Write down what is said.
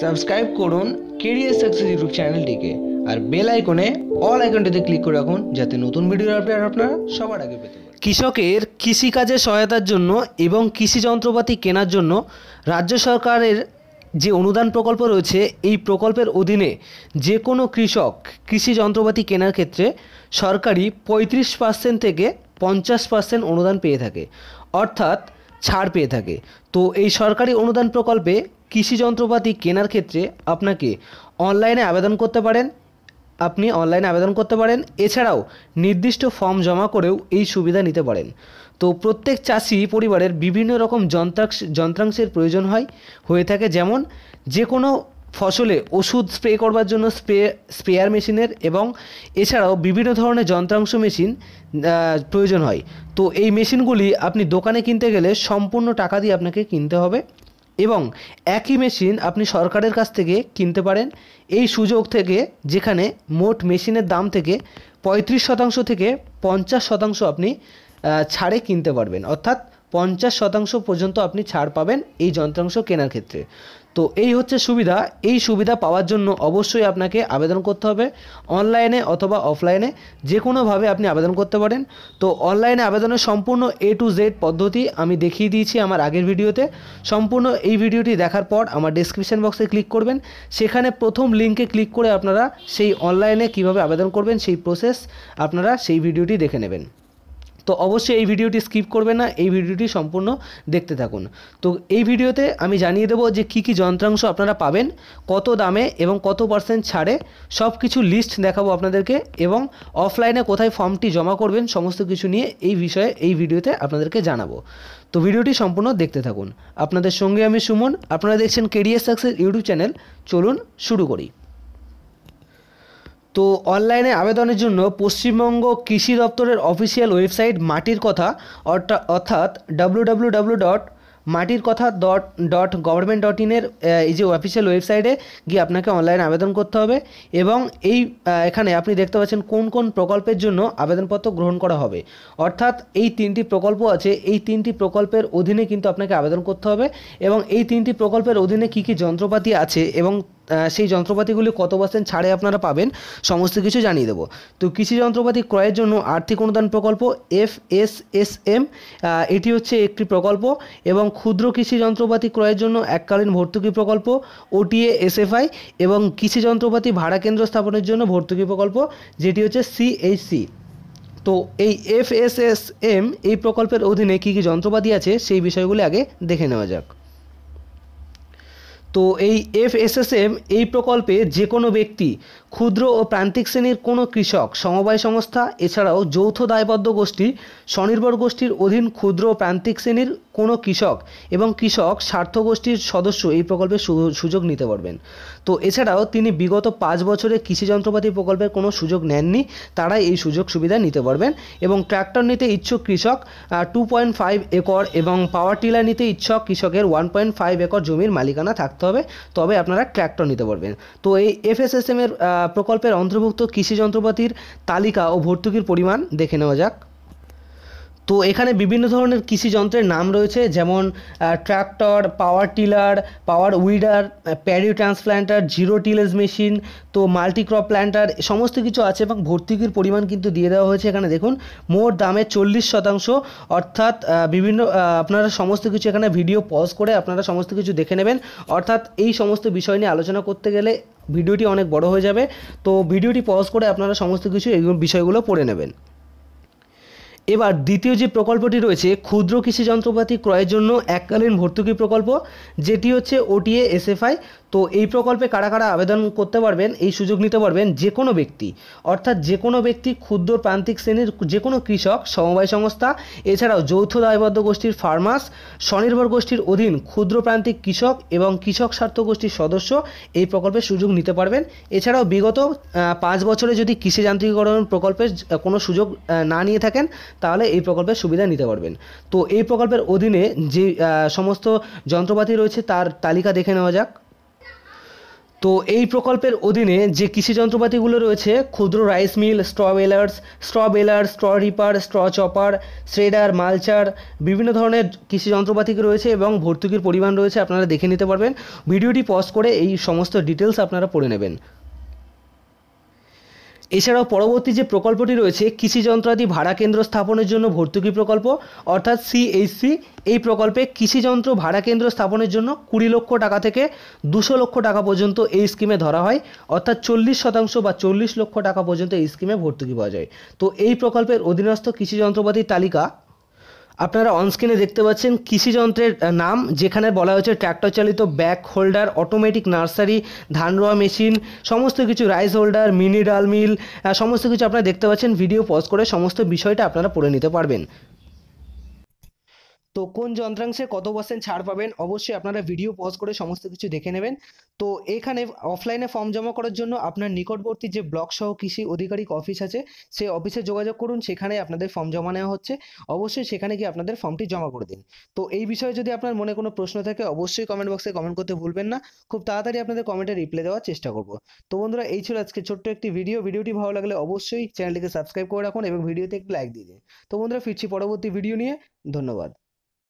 subscribe করুন career success YouTube চ্যানেলটিকে আর বেল আইকনে অল আইকনটিতে ক্লিক করে রাখুন যাতে নতুন ভিডিওর আপডেট আপনারা সবার আগে পেতে কৃষকের কৃষিকাজে সহায়তার জন্য এবং কৃষি যন্ত্রপাতি কেনার জন্য রাজ্য সরকারের যে অনুদান প্রকল্প রয়েছে এই প্রকল্পের অধীনে যে কোনো কৃষক কৃষি যন্ত্রপাতি কেনার ক্ষেত্রে সরকারি পঁয়ত্রিশ পার্সেন্ট থেকে পঞ্চাশ পার্সেন্ট অনুদান পেয়ে থাকে অর্থাৎ ছাড় পেয়ে থাকে তো এই সরকারি অনুদান প্রকল্পে কৃষি যন্ত্রপাতি কেনার ক্ষেত্রে আপনাকে অনলাইনে আবেদন করতে পারেন আপনি অনলাইনে আবেদন করতে পারেন এছাড়াও নির্দিষ্ট ফর্ম জমা করেও এই সুবিধা নিতে পারেন তো প্রত্যেক চাষি পরিবারের বিভিন্ন রকম যন্ত্রাংশ যন্ত্রাংশের প্রয়োজন হয় হয়ে থাকে যেমন যে কোনো ফসলে ওষুধ স্প্রে করবার জন্য স্প্রে স্প্রেয়ার মেশিনের এবং এছাড়াও বিভিন্ন ধরনের যন্ত্রাংশ মেশিন প্রয়োজন হয় তো এই মেশিনগুলি আপনি দোকানে কিনতে গেলে সম্পূর্ণ টাকা দিয়ে আপনাকে কিনতে হবে এবং একই মেশিন আপনি সরকারের কাছ থেকে কিনতে পারেন এই সুযোগ থেকে যেখানে মোট মেশিনের দাম থেকে পঁয়ত্রিশ শতাংশ থেকে পঞ্চাশ শতাংশ আপনি ছাড়ে কিনতে পারবেন অর্থাৎ পঞ্চাশ শতাংশ পর্যন্ত আপনি ছাড় পাবেন এই যন্ত্রাংশ কেনার ক্ষেত্রে তো এই হচ্ছে সুবিধা এই সুবিধা পাওয়ার জন্য অবশ্যই আপনাকে আবেদন করতে হবে অনলাইনে অথবা অফলাইনে যে কোনোভাবে আপনি আবেদন করতে পারেন তো অনলাইনে আবেদনের সম্পূর্ণ এ টু জেড পদ্ধতি আমি দেখিয়ে দিয়েছি আমার আগের ভিডিওতে সম্পূর্ণ এই ভিডিওটি দেখার পর আমার ডিসক্রিপশান বক্সে ক্লিক করবেন সেখানে প্রথম লিঙ্কে ক্লিক করে আপনারা সেই অনলাইনে কিভাবে আবেদন করবেন সেই প্রসেস আপনারা সেই ভিডিওটি দেখে নেবেন তো অবশ্যই এই ভিডিওটি স্কিপ করবে না এই ভিডিওটি সম্পূর্ণ দেখতে থাকুন তো এই ভিডিওতে আমি জানিয়ে দেবো যে কি কি যন্ত্রাংশ আপনারা পাবেন কত দামে এবং কত পার্সেন্ট ছাড়ে সব কিছু লিস্ট দেখাবো আপনাদেরকে এবং অফলাইনে কোথায় ফর্মটি জমা করবেন সমস্ত কিছু নিয়ে এই বিষয়ে এই ভিডিওতে আপনাদেরকে জানাবো তো ভিডিওটি সম্পূর্ণ দেখতে থাকুন আপনাদের সঙ্গে আমি সুমন আপনারা দেখছেন কেরিয়ার সাকসেস ইউটিউব চ্যানেল চলুন শুরু করি তো অনলাইনে আবেদনের জন্য পশ্চিমবঙ্গ কৃষি দপ্তরের অফিসিয়াল ওয়েবসাইট মাটির কথা অর্থাৎ ডাব্লু ডট মাটির কথা ডট ডট গভর্নমেন্ট ডট ইনের এই যে অফিসিয়াল ওয়েবসাইটে গিয়ে আপনাকে অনলাইনে আবেদন করতে হবে এবং এই এখানে আপনি দেখতে পাচ্ছেন কোন কোন প্রকল্পের জন্য আবেদনপত্র গ্রহণ করা হবে অর্থাৎ এই তিনটি প্রকল্প আছে এই তিনটি প্রকল্পের অধীনে কিন্তু আপনাকে আবেদন করতে হবে এবং এই তিনটি প্রকল্পের অধীনে কী কী যন্ত্রপাতি আছে এবং সেই যন্ত্রপাতিগুলি কত পার্সেন্ট ছাড়ে আপনারা পাবেন সমস্ত কিছু জানিয়ে দেবো তো কৃষি যন্ত্রপাতি ক্রয়ের জন্য আর্থিক অনুদান প্রকল্প এফ এস এস এম এটি হচ্ছে একটি প্রকল্প এবং ক্ষুদ্র কৃষি যন্ত্রপাতি ক্রয়ের জন্য এককালীন ভর্তুকি প্রকল্প ওটিএ এসএফআই এবং কৃষি যন্ত্রপাতি ভাড়া কেন্দ্র স্থাপনের জন্য ভর্তুকি প্রকল্প যেটি হচ্ছে সিএইচসি তো এই এফ এস এস এম এই প্রকল্পের অধীনে কী কী যন্ত্রপাতি আছে সেই বিষয়গুলি আগে দেখে নেওয়া যাক তো এই এফএসএসএম এই প্রকল্পে যে কোনো ব্যক্তি ক্ষুদ্র ও প্রান্তিক শ্রেণীর কোনো কৃষক সমবায় সংস্থা এছাড়াও যৌথ দায়বদ্ধ গোষ্ঠী স্বনির্ভর গোষ্ঠীর অধীন ক্ষুদ্র ও প্রান্তিক শ্রেণীর কোনো কৃষক এবং কৃষক স্বার্থ গোষ্ঠীর সদস্য এই প্রকল্পের সুযোগ নিতে পারবেন তো এছাড়াও তিনি বিগত পাঁচ বছরে কৃষি যন্ত্রপাতি প্রকল্পের কোনো সুযোগ নেননি তারাই এই সুযোগ সুবিধা নিতে পারবেন এবং ট্র্যাক্টর নিতে ইচ্ছুক কৃষক টু পয়েন্ট ফাইভ একর এবং পাওয়ার টিলার নিতে ইচ্ছক কৃষকের ওয়ান পয়েন্ট ফাইভ একর জমির মালিকানা থাকতে হবে তবে আপনারা ট্র্যাক্টর নিতে পারবেন তো এই এফএসএসএম এর প্রকল্পের অন্তর্ভুক্ত কৃষি যন্ত্রপাতির তালিকা ও ভর্তুকির পরিমাণ দেখে নেওয়া যাক তো এখানে বিভিন্ন ধরনের কৃষি যন্ত্রের নাম রয়েছে যেমন tractor power tiller power weeder প্যারিও ট্রান্সপ্ল্যান্টার জিরো টিলেজ মেশিন তো মাল্টিক্রপ প্ল্যান্টার সমস্ত কিছু আছে এবং ভর্তুকির পরিমাণ কিন্তু দিয়ে দেওয়া হয়েছে এখানে দেখুন মোট দামে চল্লিশ শতাংশ অর্থাৎ বিভিন্ন আপনারা সমস্ত কিছু এখানে ভিডিও পজ করে আপনারা সমস্ত কিছু দেখে নেবেন অর্থাৎ এই সমস্ত বিষয় নিয়ে আলোচনা করতে গেলে ভিডিওটি অনেক বড় হয়ে যাবে তো ভিডিওটি পজ করে আপনারা সমস্ত কিছু এই বিষয়গুলো পড়ে নেবেন এবার দ্বিতীয় যে প্রকল্পটি রয়েছে ক্ষুদ্র কৃষি যন্ত্রপাতি ক্রয়ের জন্য এককালীন ভর্তুকি প্রকল্প যেটি হচ্ছে ওটিএ এসএফআই তো এই প্রকল্পে কারা কারা আবেদন করতে পারবেন এই সুযোগ নিতে পারবেন যে কোনো ব্যক্তি অর্থাৎ যে কোনো ব্যক্তি ক্ষুদ্র প্রান্তিক শ্রেণীর যে কোনো কৃষক সমবায় সংস্থা এছাড়াও যৌথ দায়বদ্ধ গোষ্ঠীর ফার্মাস স্বনির্ভর গোষ্ঠীর অধীন ক্ষুদ্র প্রান্তিক কৃষক এবং কৃষক স্বার্থ গোষ্ঠীর সদস্য এই প্রকল্পের সুযোগ নিতে পারবেন এছাড়াও বিগত পাঁচ বছরে যদি কৃষি যান্ত্রিকীকরণ প্রকল্পের কোনো সুযোগ না নিয়ে থাকেন তাহলে এই প্রকল্পের সুবিধা নিতে পারবেন তো এই প্রকল্পের অধীনে যে সমস্ত যন্ত্রপাতি রয়েছে তার তালিকা দেখে নেওয়া যাক তো এই প্রকল্পের অধীনে যে কৃষি যন্ত্রপাতিগুলো রয়েছে ক্ষুদ্র rice mill straw balers straw baler straw reaper straw chopper shredder mulcher বিভিন্ন ধরনের কৃষি যন্ত্রপাতি রয়েছে এবং ভর্তুকির পরিমাণ রয়েছে আপনারা দেখে নিতে পারবেন ভিডিওটি পজ করে এই সমস্ত ডিটেলস আপনারা পড়ে নেবেন এছাড়াও পরবর্তী যে প্রকল্পটি রয়েছে কৃষি যন্ত্রাদি ভাড়া কেন্দ্র স্থাপনের জন্য ভর্তুকি প্রকল্প অর্থাৎ সিএইচসি এই প্রকল্পে কৃষিযন্ত্র ভাড়া কেন্দ্র স্থাপনের জন্য কুড়ি লক্ষ টাকা থেকে দুশো লক্ষ টাকা পর্যন্ত এই স্কিমে ধরা হয় অর্থাৎ চল্লিশ শতাংশ বা চল্লিশ লক্ষ টাকা পর্যন্ত এই স্কিমে ভর্তুকি পাওয়া যায় তো এই প্রকল্পের অধীনস্থ কৃষি যন্ত্রপাতির তালিকা আপনারা অনস্ক্রিনে দেখতে পাচ্ছেন কৃষি যন্ত্রের নাম যেখানে বলা হয়েছে ট্র্যাক্টর চালিত ব্যাক হোল্ডার অটোমেটিক নার্সারি ধান রোয়া মেশিন সমস্ত কিছু রাইস হোল্ডার মিনি ডাল মিল সমস্ত কিছু আপনারা দেখতে পাচ্ছেন ভিডিও পজ করে সমস্ত বিষয়টা আপনারা পড়ে নিতে পারবেন তো কোন যন্ত্রাংশে কত পার্সেন্ট ছাড় পাবেন অবশ্যই আপনারা ভিডিও পজ করে সমস্ত কিছু দেখে নেবেন তো এখানে অফলাইনে ফর্ম জমা করার জন্য আপনার নিকটবর্তী যে ব্লক সহ কৃষি আধিকারিক অফিস আছে সেই অফিসে যোগাযোগ করুন সেখানে আপনাদের ফর্ম জমা নেওয়া হচ্ছে অবশ্যই সেখানে গিয়ে আপনাদের ফর্মটি জমা করে দিন তো এই বিষয়ে যদি আপনার মনে কোনো প্রশ্ন থাকে অবশ্যই কমেন্ট বক্সে কমেন্ট করতে ভুলবেন না খুব তাড়াতাড়ি আপনাদের কমেন্টে রিপ্লাই দেওয়ার চেষ্টা করব তো বন্ধুরা এই ছিল আজকে ছোট্ট একটি ভিডিও ভিডিওটি ভালো লাগলে অবশ্যই চ্যানেলটিকে সাবস্ক্রাইব করে রাখুন এবং ভিডিওতে একটি লাইক দিয়ে দিন তো বন্ধুরা ফিরছি পরবর্তী ভিডিও নিয়ে ধন্যবাদ